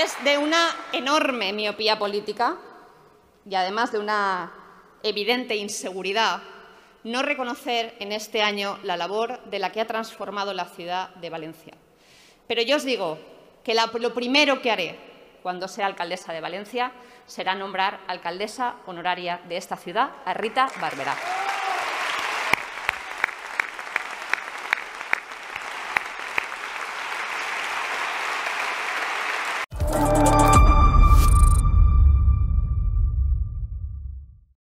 es de una enorme miopía política y además de una evidente inseguridad no reconocer en este año la labor de la que ha transformado la ciudad de Valencia. Pero yo os digo que lo primero que haré cuando sea alcaldesa de Valencia será nombrar alcaldesa honoraria de esta ciudad a Rita Barberá.